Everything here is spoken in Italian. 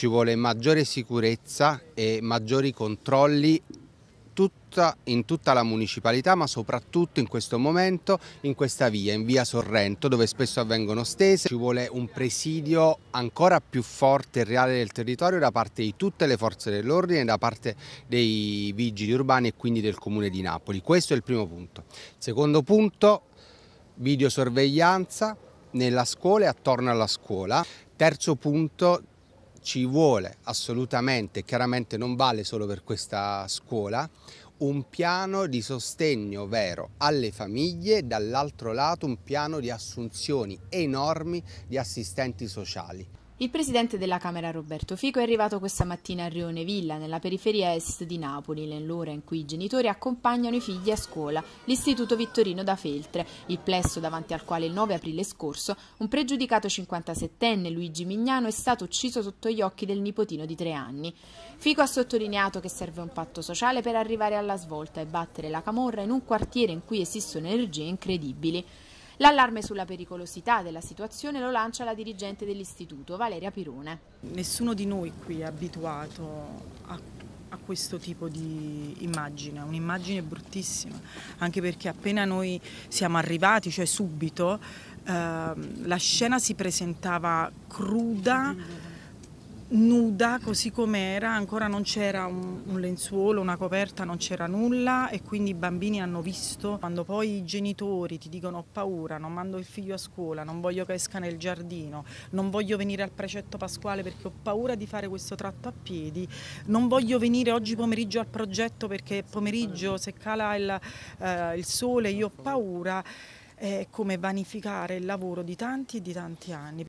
ci vuole maggiore sicurezza e maggiori controlli tutta, in tutta la municipalità ma soprattutto in questo momento in questa via, in via Sorrento dove spesso avvengono stese, ci vuole un presidio ancora più forte e reale del territorio da parte di tutte le forze dell'ordine, da parte dei vigili urbani e quindi del comune di Napoli, questo è il primo punto. Secondo punto videosorveglianza nella scuola e attorno alla scuola. Terzo punto, ci vuole assolutamente, chiaramente non vale solo per questa scuola, un piano di sostegno vero alle famiglie, dall'altro lato un piano di assunzioni enormi di assistenti sociali. Il presidente della Camera Roberto Fico è arrivato questa mattina a Rione Villa, nella periferia est di Napoli, nell'ora in cui i genitori accompagnano i figli a scuola, l'Istituto Vittorino da Feltre, il plesso davanti al quale il 9 aprile scorso un pregiudicato 57enne Luigi Mignano è stato ucciso sotto gli occhi del nipotino di tre anni. Fico ha sottolineato che serve un patto sociale per arrivare alla svolta e battere la camorra in un quartiere in cui esistono energie incredibili. L'allarme sulla pericolosità della situazione lo lancia la dirigente dell'istituto, Valeria Pirone. Nessuno di noi qui è abituato a a questo tipo di immagine, un'immagine bruttissima, anche perché appena noi siamo arrivati, cioè subito, eh, la scena si presentava cruda nuda così com'era, ancora non c'era un, un, lenzuolo, una coperta, non c'era nulla e quindi i bambini hanno visto. Quando poi i genitori ti dicono ho paura, non mando il figlio a scuola, non voglio che esca nel giardino, non voglio venire al precetto pasquale perché ho paura di fare questo tratto a piedi, non voglio venire oggi pomeriggio al progetto perché pomeriggio se cala il, eh, il sole io ho paura, è come vanificare il lavoro di tanti e di tanti anni.